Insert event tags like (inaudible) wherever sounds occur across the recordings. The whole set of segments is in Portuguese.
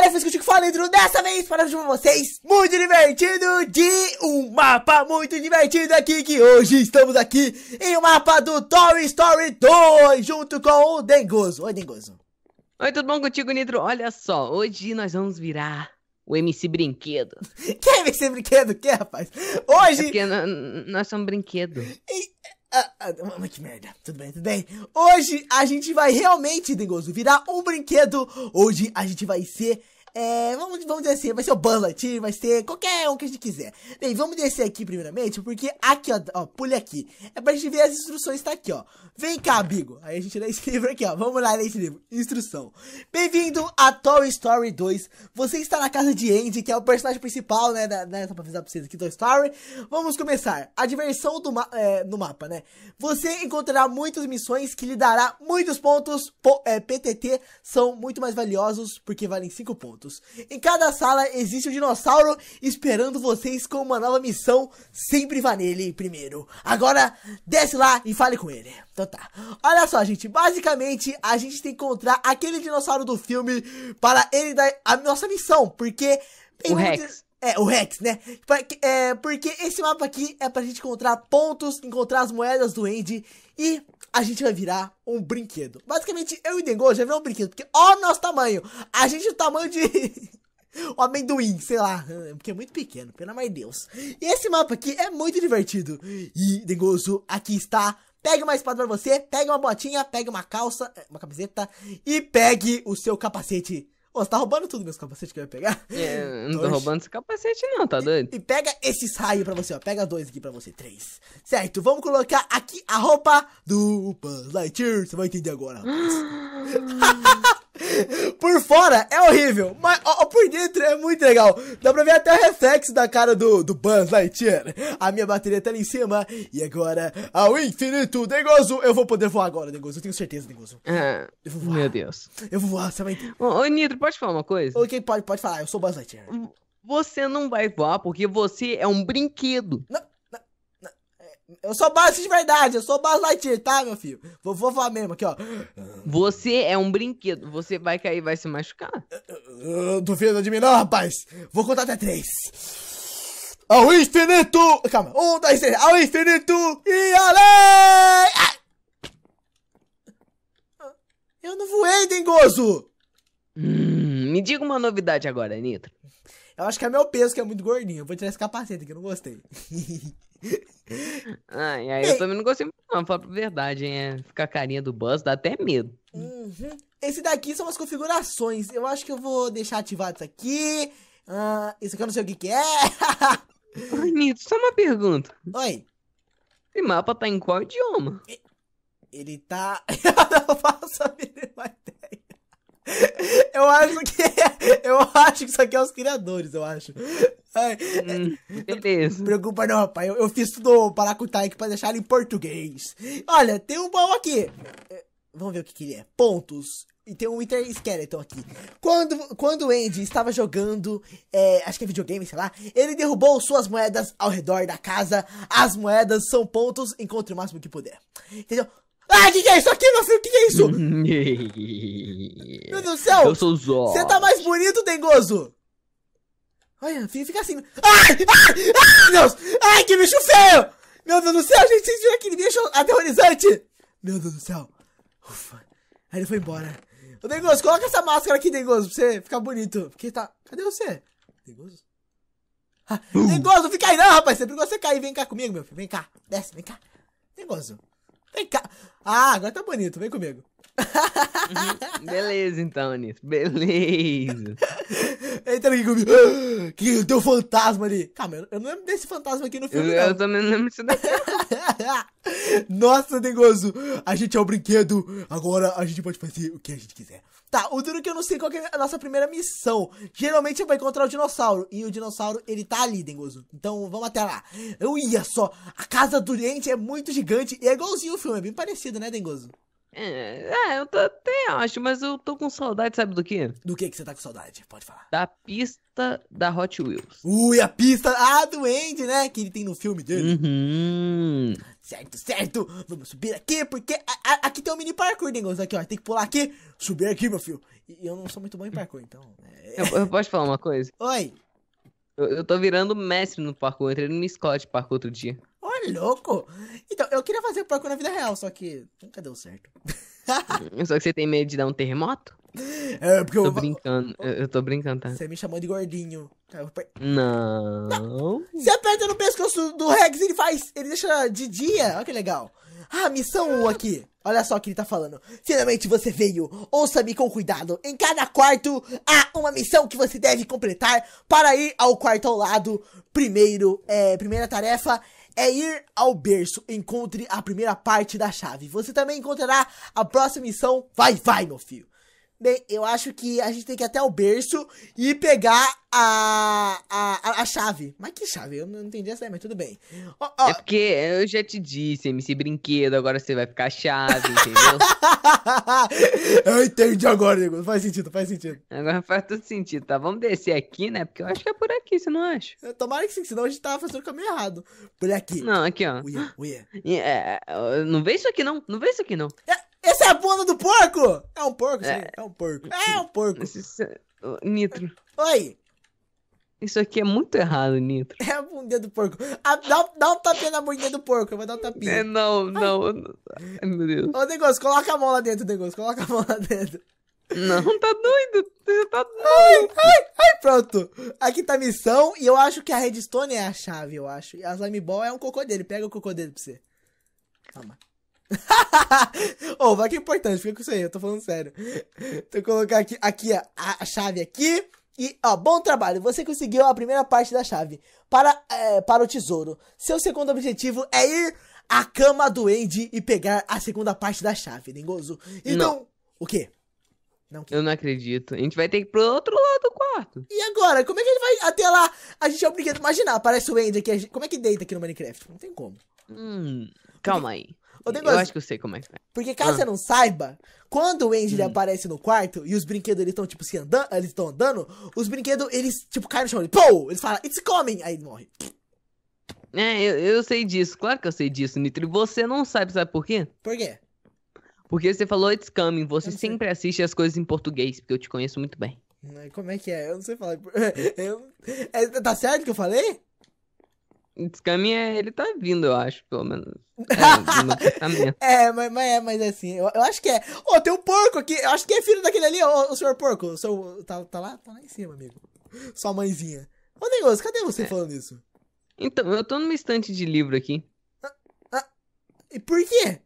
galera, foi o que eu te falei dentro dessa vez para pra vocês muito divertido de um mapa muito divertido aqui que hoje estamos aqui em um mapa do Toy Story 2 junto com o Dengoso. Oi, Dengoso. Oi, tudo bom contigo, Nitro? Olha só, hoje nós vamos virar o MC Brinquedo. (laughs) Que MC Brinquedo? O que, rapaz? Hoje. É porque nós somos brinquedo. E, ah, ah, que merda. Tudo bem, tudo bem. Hoje a gente vai realmente, Dengoso, virar um brinquedo. Hoje a gente vai ser é, vamos, vamos dizer assim, vai ser o Bullet, vai ser qualquer um que a gente quiser. Bem, vamos descer aqui primeiramente, porque aqui, ó, ó pule aqui. É pra gente ver as instruções, tá aqui, ó. Vem cá, amigo. Aí a gente lê esse (laughs) livro aqui, ó. Vamos lá ler esse livro. Instrução. Bem-vindo a Toy Story 2. Você está na casa de Andy, que é o personagem principal, né, da, né só pra avisar pra vocês aqui, Toy Story. Vamos começar. A diversão do ma é, no mapa, né? Você encontrará muitas missões que lhe dará muitos pontos. Po é, PTT são muito mais valiosos, porque valem 5 pontos. Em cada sala existe um dinossauro esperando vocês com uma nova missão. Sempre vá nele primeiro. Agora, desce lá e fale com ele. Então tá. Olha só, gente. Basicamente, a gente tem que encontrar aquele dinossauro do filme para ele dar a nossa missão. Porque. O Rex. É, o Rex, né? É, porque esse mapa aqui é pra gente encontrar pontos, encontrar as moedas do End e a gente vai virar um brinquedo. Basicamente, eu e o Dengol já viramos um brinquedo, porque ó o nosso tamanho. A gente é o tamanho de... o (laughs) amendoim, sei lá, porque é muito pequeno, pelo amor de Deus. E esse mapa aqui é muito divertido. E, Dengoso, aqui está pegue uma espada pra você, pegue uma botinha, pegue uma calça, é, uma camiseta e pegue o seu capacete Ô, você tá roubando tudo meus capacetes que eu ia pegar? É, não tô roubando esse capacete não, tá doido? E, e pega esses raios pra você, ó. Pega dois aqui pra você, três. Certo, vamos colocar aqui a roupa do Buzz Lightyear. Você vai entender agora, rapaz. (gasps) (laughs) Por fora é horrível, mas ó, por dentro é muito legal. Dá pra ver até o reflexo da cara do, do Buzz Lightyear. A minha bateria tá ali em cima. E agora, ao infinito, Negozo, Eu vou poder voar agora, Negozo. Eu tenho certeza, Negozo. Ah, é, eu vou voar. Meu Deus. Eu vou voar, você vai entender. Ô, ô Nitro, pode falar uma coisa? Ok, pode, pode falar. Eu sou Buzz Lightyear. Você não vai voar porque você é um brinquedo. Não. Eu sou base de verdade, eu sou base Lightyear, tá, meu filho? Vou, vou falar mesmo aqui, ó. Você é um brinquedo, você vai cair vai se machucar. duvido de mim não, rapaz. Vou contar até três. Ao infinito! Calma, um, dois, três. Ao infinito e além! Ah! Eu não voei, dengoso! Hum, me diga uma novidade agora, Nitro. Eu acho que é meu peso que é muito gordinho. Eu vou tirar esse capacete que eu não gostei. (laughs) Ah, e aí eu também não gostei muito, não, falar a verdade, hein? É ficar a carinha do Buzz dá até medo. Uhum. Esse daqui são as configurações. Eu acho que eu vou deixar ativado isso aqui. Ah, isso aqui eu não sei o que, que é. (laughs) Ai, Nito, só uma pergunta. Oi. Esse mapa tá em qual idioma? Ele tá. (laughs) eu não faço a mínima ideia. Eu acho que. Eu acho que isso aqui é os criadores, eu acho. Ai, hum, (laughs) beleza. Não preocupa não, rapaz. Eu, eu fiz tudo para Paracutaic pra deixar ele em português. Olha, tem um baú aqui. É, vamos ver o que, que ele é. Pontos. E tem um Winter Skeleton aqui. Quando, quando o Andy estava jogando, é, acho que é videogame, sei lá, ele derrubou suas moedas ao redor da casa. As moedas são pontos, encontre o máximo que puder. Entendeu? Ah, que que é isso aqui, meu filho? Que que é isso? (laughs) meu Deus do céu! Você tá mais bonito, Dengoso! Olha, fica assim. Ai, ai, ai, Deus! Ai, que bicho feio! Meu Deus do céu, gente, vocês viram aquele bicho aterrorizante? Meu Deus do céu. Ufa. Aí ele foi embora. Ô, Dengoso, coloca essa máscara aqui, Dengoso, pra você ficar bonito. Porque tá... Cadê você? Dengoso? Ah, uh. não fica aí não, rapaz. Sempre você cair. Vem cá comigo, meu filho. Vem cá. Desce, vem cá. Dengoso. Vem cá. Ah, agora tá bonito. Vem comigo. Uhum. Beleza, então, Anis. Beleza. (laughs) Entra aqui comigo. Que o teu fantasma ali. Calma, eu, não lembro desse fantasma aqui no filme. Eu, eu também não lembro disso (laughs) Nossa, Dengoso. A gente é o um brinquedo. Agora a gente pode fazer o que a gente quiser. Tá, o duro é que eu não sei qual é a nossa primeira missão. Geralmente é pra encontrar o dinossauro. E o dinossauro, ele tá ali, Dengoso. Então vamos até lá. Eu ia só. A casa do dente é muito gigante. E é igualzinho o filme. É bem parecido, né, Dengoso? É, é, eu até acho, mas eu tô com saudade, sabe do quê? Do que que você tá com saudade? Pode falar. Da pista da Hot Wheels. Ui, a pista ah, do Andy, né? Que ele tem no filme dele. Uhum. Certo, certo. Vamos subir aqui, porque a, a, aqui tem um mini parkour, negócio. Aqui, ó. Tem que pular aqui, subir aqui, meu filho. E eu não sou muito bom em parkour, então... É... Eu, eu posso falar uma coisa? (laughs) Oi. Eu, eu tô virando mestre no parkour. Eu entrei no Scott Parkour outro dia é louco? Então, eu queria fazer porco na vida real, só que nunca deu certo. (laughs) só que você tem medo de dar um terremoto? É, porque tô eu... brincando, eu tô brincando, tá? Você me chamou de gordinho. Tá, não. não. Você aperta no pescoço do Rex e ele faz, ele deixa de dia. Olha que legal. Ah, missão 1 aqui. Olha só o que ele tá falando. Finalmente você veio. Ouça-me com cuidado. Em cada quarto há uma missão que você deve completar para ir ao quarto ao lado. Primeiro, é, primeira tarefa é ir ao berço. Encontre a primeira parte da chave. Você também encontrará a próxima missão. Vai, vai, meu filho. Bem, eu acho que a gente tem que ir até o berço e pegar a, a, a chave. Mas que chave? Eu não entendi essa aí, mas tudo bem. Oh, oh. É porque eu já te disse, MC Brinquedo, agora você vai ficar chave, entendeu? (laughs) eu entendi agora, Nego. Faz sentido, faz sentido. Agora faz todo sentido, tá? Vamos descer aqui, né? Porque eu acho que é por aqui, você não acha? É, tomara que sim, senão a gente tava fazendo o caminho errado. Por aqui. Não, aqui, ó. Uia, uia. É, não vê isso aqui, não. Não vê isso aqui, não. É, esse é a bunda do porco? É um porco, sim. É, é um porco. É um porco. É nitro. Oi. Isso aqui é muito errado, Nitro. É a bunda do porco. Ah, dá, dá um tapinha na bunda do porco, eu vou dar um tapinha. É, não, Ai. não. Ai, meu Deus. Ô, negócio, coloca a mão lá dentro, negócio. Coloca a mão lá dentro. Não, tá doido? tá doido. Ai, ai, ai, pronto. Aqui tá a missão e eu acho que a redstone é a chave, eu acho. E a slime ball é um cocô dele. Pega o cocô dele pra você. Calma. (laughs) Ô, oh, vai que é importante, fica com isso aí, eu tô falando sério. (laughs) Então, colocar aqui, aqui a chave aqui. E, ó, bom trabalho, você conseguiu a primeira parte da chave para, é, para o tesouro. Seu segundo objetivo é ir à cama do Andy e pegar a segunda parte da chave, Dengoso. Então, não. o quê? Não, que... Eu não acredito. A gente vai ter que ir pro outro lado do quarto. E agora? Como é que ele vai até lá? A gente é obrigado a imaginar. Parece o Andy aqui. Como é que deita aqui no Minecraft? Não tem como. Hum, calma aí. Eu, eu acho que eu sei como é que é. Porque caso ah. você não saiba, quando o Angel hum. aparece no quarto e os brinquedos eles estão, tipo, se andando, eles estão andando, os brinquedos, eles, tipo, caem no chão. Pô! Eles falam, it's coming! Aí ele morre. É, eu, eu sei disso, claro que eu sei disso, Nitro. Você não sabe, sabe por quê? Por quê? Porque você falou It's Coming, você sempre assiste as coisas em português, porque eu te conheço muito bem. Como é que é? Eu não sei falar. (laughs) Eu... É, tá certo que eu falei? Scam é, ele tá vindo, eu acho, pelo menos. (laughs) É, é mas, mas, é, mas é assim, eu, eu, acho que é. Ô, oh, tem um porco aqui, eu acho que é filho daquele ali, ô, o senhor porco. O senhor, tá, tá, lá? Tá lá em cima, amigo. Sua mãezinha. Ô, negócio, cadê você é. falando isso? Então, eu tô numa estante de livro aqui. Ah, ah, e por quê?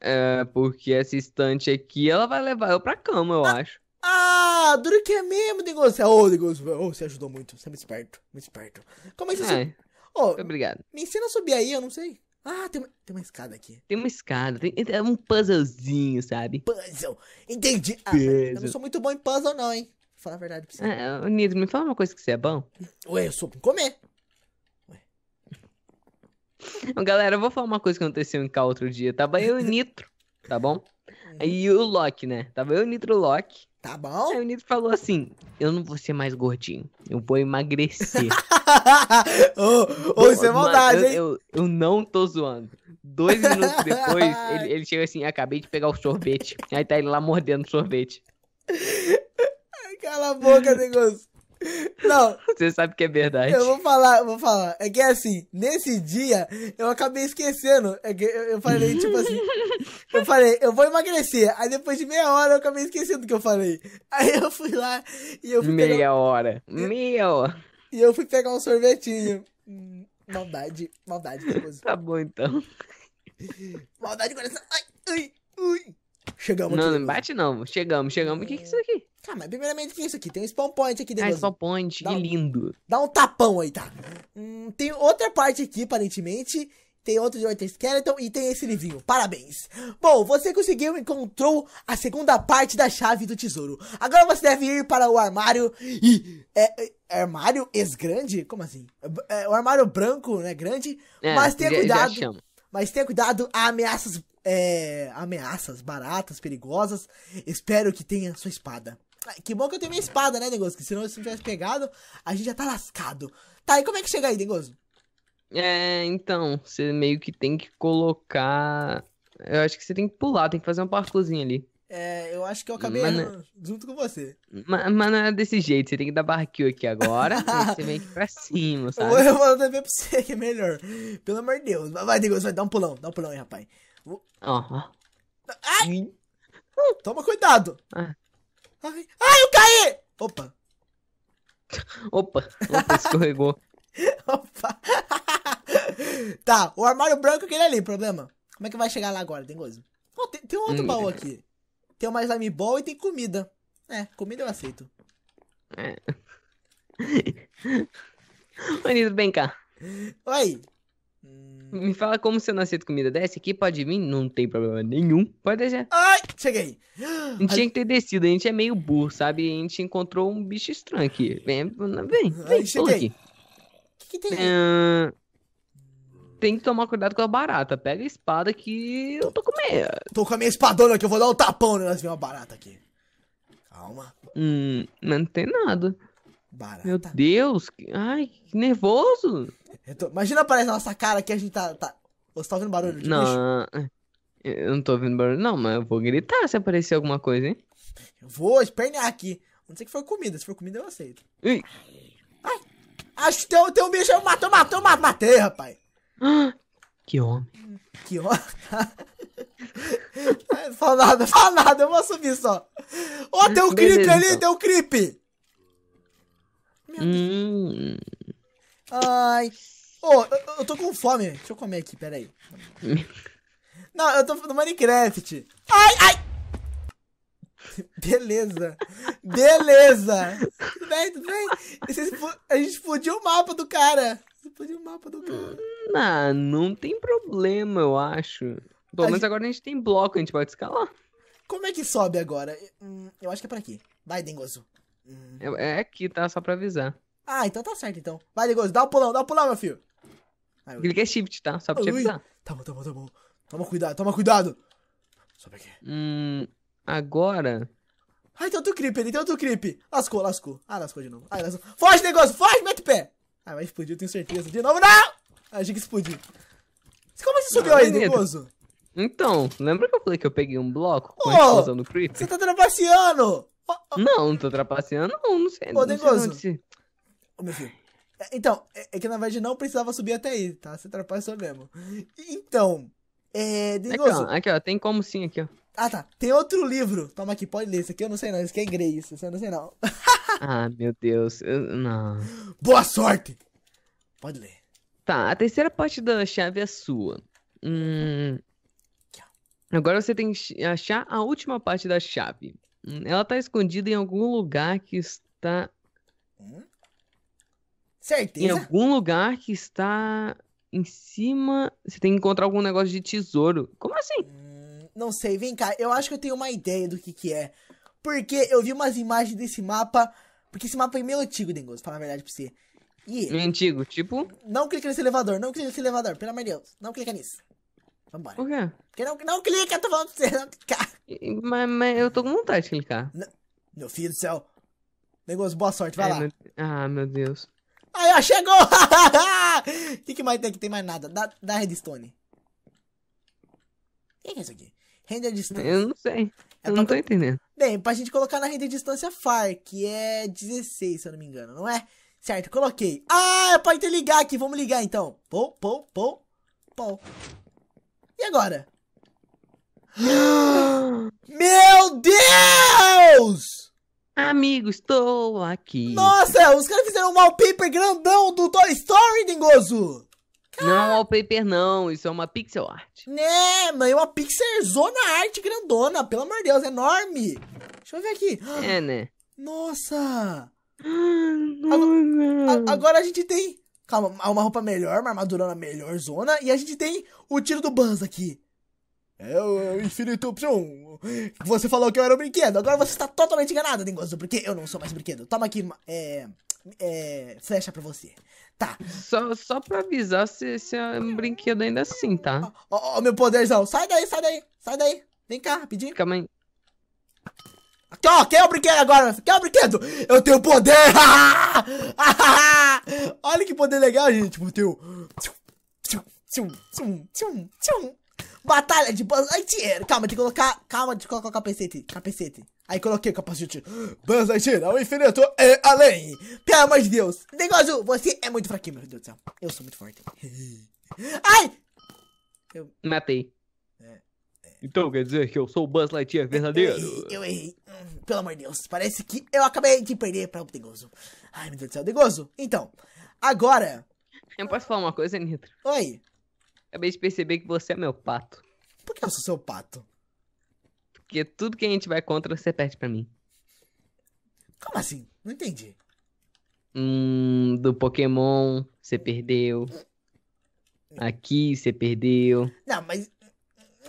É, porque essa estante aqui, ela vai levar eu pra cama, eu ah. acho. Ah, duro que é mesmo, negócio. Ô, oh, negócio, oh, você ajudou muito. Você é muito esperto, muito esperto. Como é que você. É. Oh, obrigado. Me ensina a subir aí, eu não sei. Ah, tem uma, tem uma escada aqui. Tem uma escada, tem, é um puzzlezinho, sabe? Puzzle. Entendi. Ah, eu não sou muito bom em puzzle, não, hein? Vou falar a verdade pra você. Ah, me fala uma coisa que você é bom. Ué, eu sou pra comer. Galera, eu vou falar uma coisa que aconteceu em cá outro dia. Tava eu e Nitro, tá bom? (laughs) Uhum. E o Loki, né? Tava eu e Nitro Loki. Tá bom? Aí o Nito falou assim: Eu não vou ser mais gordinho, eu vou emagrecer. (laughs) Ô, oh, isso é maldade, hein? Eu, eu, não tô zoando. Dois minutos depois, (laughs) ele, ele chega assim: Acabei de pegar o sorvete. Aí tá ele lá mordendo sorvete. (laughs) Cala a boca, negócio. Não. Você sabe que é verdade. Eu vou falar, vou falar. É que é assim, nesse dia, eu acabei esquecendo. É que eu, eu falei, (laughs) tipo assim. Eu falei, eu vou emagrecer. Aí depois de meia hora eu acabei esquecendo o que eu falei. Aí eu fui lá e eu fui. Meia pegar... hora. Meia hora. E eu fui pegar um sorvetinho. Maldade, maldade depois. Tá bom então. Maldade coração. Ai, ai, ai. Chegamos. Não, aqui. não bate não. Chegamos, chegamos. O que, que é isso aqui? Tá, mas primeiramente que é isso aqui? Tem um spawn point aqui dentro. Ah, spawn point, dá que um, lindo. Dá um tapão aí, tá? Hum, tem outra parte aqui, aparentemente. Tem outro de Winter Skeleton e tem esse livrinho. Parabéns! Bom, você conseguiu encontrou a segunda parte da chave do tesouro. Agora você deve ir para o armário e... É, é, armário esgrande? Como assim? É, é, o armário branco, né? Grande. É, mas tenha já, cuidado. Já mas tenha cuidado há ameaças é, ameaças baratas, perigosas. Espero que tenha sua espada. Que bom que eu tenho minha espada, né, Negoso? Que senão se não tivesse pegado, a gente já tá lascado. Tá, e como é que chega aí, Negoso? É, então, você meio que tem que colocar. Eu acho que você tem que pular, tem que fazer um parkourzinho ali. É, eu acho que eu acabei Mano... É junto com você. Mas, mas não é desse jeito, você tem que dar barquinho aqui agora, (laughs) você vem aqui pra cima, sabe? Eu vou ver pra você que é melhor. Pelo amor de Deus. Vai, Negoso, vai, dá um pulão, dá um pulão aí, rapaz. Ó. Vou... Ai! Toma cuidado! Ah. Ai, ai, eu caí! Opa! (laughs) Opa, opa, escorregou. (laughs) opa! (laughs) tá, o armário branco é aquele ali, problema. Como é que vai chegar lá agora, tem coisa? Oh, tem, tem um outro hum. baú é. aqui. Tem uma slime ball e tem comida. É, comida eu aceito. É. Ô, vem cá. Oi. Hum. Me fala como se eu nascer aceito comida dessa aqui, pode vir, não tem problema nenhum, pode deixar. Ai, cheguei! A gente Ai. tinha que ter descido, a gente é meio burro, sabe? A gente encontrou um bicho estranho aqui. Vem, vem, vem, Ai, cheguei. aqui. O que, que tem é... Tem que tomar cuidado com a barata. Pega a espada que eu tô com medo. Tô com a minha espadona aqui, eu vou dar um tapão nela Nós vem uma barata aqui. Calma. Hum, não tem nada. Barata. Meu Deus, ai, que nervoso. Tô... Imagina aparece a nossa cara que a gente tá. tá... Você tá ouvindo barulho de não, bicho? Eu não tô ouvindo barulho, não, mas eu vou gritar se aparecer alguma coisa, hein? Eu vou espernear aqui. A não ser que for comida. Se for comida, eu aceito. Ui. Ai, acho que tem, tem um bicho. Eu matei, matei, matei, rapaz. (gasps) Que homem. Que homem. (laughs) fala nada, fala nada, eu vou subir só. Ó, oh, tem um creep ali, então. tem um creep. Hum. Ai. Ô, oh, eu, eu, tô com fome. Deixa eu comer aqui, peraí. (laughs) Não, eu tô no Minecraft. Ai, ai! Beleza. Beleza. Tudo bem, tudo bem. A gente explodiu o mapa do cara. Explodiu o mapa do cara. Não, não tem problema, eu acho. Pelo menos gente... agora a gente tem bloco, a gente pode escalar. Como é que sobe agora? Hum, eu acho que é pra aqui. Vai, Dengoso. Hum. É, é aqui, tá? Só pra avisar. Ah, então tá certo, então. Vai, negócio, dá o um pulão, dá o um pulão, meu filho. Aí, eu... Clica shift, tá? Só pra te avisar. Tá bom, tá bom, tá bom. Toma cuidado, toma cuidado. Sobe aqui. Hum, agora... Ah, tem outro creep ele tem outro creep. Lascou, lascou. Ah, lascou de novo. Ah, lascou. Foge, negócio, foge, mete o pé. Ah, vai explodir, eu tenho certeza. De novo, não! Ah, achei que explodiu. Como você subiu não, aí, negócio? Então, lembra que eu falei que eu peguei um bloco com oh, a explosão do creep? Você tá trapaceando! Oh, oh. Não, não tô trapaceando, não, não sei. Ô, Negoso, se... Ô, meu filho. É, então, é, é, que na verdade não precisava subir até aí, tá? Você ultrapassou mesmo. Então, é. Dengoso. Aqui, ó, tem como sim aqui, ó. Ah, tá. Tem outro livro. Toma aqui, pode ler. Esse aqui eu não sei não. Esse aqui é inglês, isso. aqui eu não sei não. (laughs) ah, meu Deus. Eu, não. Boa sorte! Pode ler. Tá, a terceira parte da chave é sua. Hum... Agora você tem que achar a última parte da chave. Hum, ela tá escondida em algum lugar que está... Hum? Certeza. Em algum lugar que está em cima. Você tem que encontrar algum negócio de tesouro. Como assim? Hum, não sei, vem cá. Eu acho que eu tenho uma ideia do que, que é. Porque eu vi umas imagens desse mapa. Porque esse mapa é meio antigo, pra falar a verdade pra você. Meio antigo, tipo? Não clica nesse elevador, não clica nesse elevador, pelo amor de Deus. Não clica nisso. Vambora. Por quê? Porque não, não clica, tô falando pra você não clicar. Mas, mas eu tô com vontade de clicar. meu filho do céu. Negócio, boa sorte, vai é, lá. Meu... Ah, meu Deus. Aí, ó, chegou! O (laughs) que, que mais tem aqui? Tem mais nada. Da, da redstone. O que, que é isso aqui? Render distância. Eu não sei. É eu não tô co... entendendo. Bem, pra gente colocar na de distância far, que é 16, se eu não me engano, não é? Certo, coloquei. Ah, pode ter ligar aqui. Vamos ligar então. Pou, pou, pou, pou. E agora? (gasps) Meu Deus! Amigo, estou aqui. Nossa, é, os caras fizeram um wallpaper grandão do Toy Story, dingoso. Não wallpaper não, isso é uma pixel art. Né, mãe, é uma pixel zona arte grandona, pelo amor de Deus, é enorme. Deixa eu ver aqui. (gasps) É, né? Nossa! (gasps) Agora, agora a gente tem... Calma, uma roupa melhor, uma na melhor, zona. E a gente tem o tiro do Buzz aqui. É o infinito opção. Você falou que eu era um brinquedo, agora você está totalmente enganado, Dengoso, porque eu não sou mais brinquedo. Toma aqui, é, é, flecha pra você. Tá. Só, só pra avisar se, se é um brinquedo ainda assim, tá? Ó, oh, oh, meu poderzão. Sai daí, sai daí, sai daí. Vem cá, rapidinho. Calma aí. Aqui, ó, quem é o brinquedo agora? Quem é o brinquedo? Eu tenho poder! (laughs) Olha que poder legal, gente. Tipo, teu. Tchum, tchum, tchum, tchum, tchum. Batalha de Buzz Lightyear. Calma, tem que colocar. Calma, de colocar o capacete. Capacete. Aí coloquei o capacete. Buzz Lightyear, ao é infinito e além. Pelo amor de Deus. Negócio, você é muito fraquinho, meu Deus do céu. Eu sou muito forte. (laughs) Ai! Eu... Matei. É, é. Então quer dizer que eu sou o Buzz Lightyear verdadeiro? Eu errei, eu errei. Hum, pelo amor de Deus. Parece que eu acabei de perder para o Degoso. Ai, meu Deus do céu. Degoso, então. Agora. Eu posso falar uma coisa, Nitro? Oi. Acabei de perceber que você é meu pato. Por que eu sou seu pato? Porque tudo que a gente vai contra, você perde pra mim. Como assim? Não entendi. Hum, do Pokémon, você perdeu. Aqui, você perdeu. Não, mas.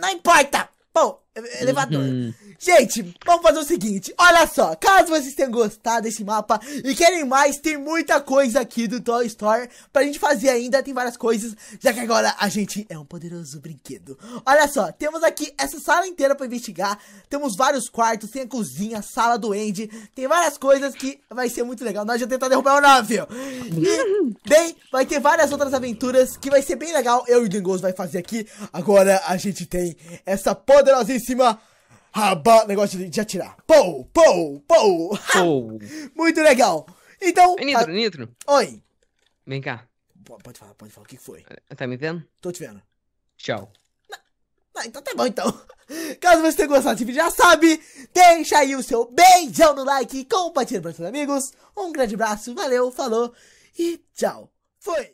Não importa! Pô, elevador. Uhum. Gente, vamos fazer o seguinte. Olha só, caso vocês tenham gostado desse mapa e querem mais, tem muita coisa aqui do Toy Story pra gente fazer ainda. Tem várias coisas, já que agora a gente é um poderoso brinquedo. Olha só, temos aqui essa sala inteira pra investigar. Temos vários quartos, tem a cozinha, a sala do Andy. Tem várias coisas que vai ser muito legal. Nós já tentamos derrubar o navio. E, (laughs) bem, vai ter várias outras aventuras que vai ser bem legal. Eu e o Gringos vai fazer aqui. Agora a gente tem essa poderosíssima cima. Rabá, negócio de atirar. Pou, pou, pou. Pou. (laughs) Muito legal. Então. É nitro, a... Nitro. Oi. Vem cá. Pode falar, pode falar. O que foi? Eh, tá me vendo? Tô te vendo. Tchau. Ah, então tá bom então. (laughs) Caso você tenha gostado desse vídeo, já sabe, deixa aí o seu beijão no like, compartilha para seus amigos. Um grande abraço, valeu, falou e tchau. Fui!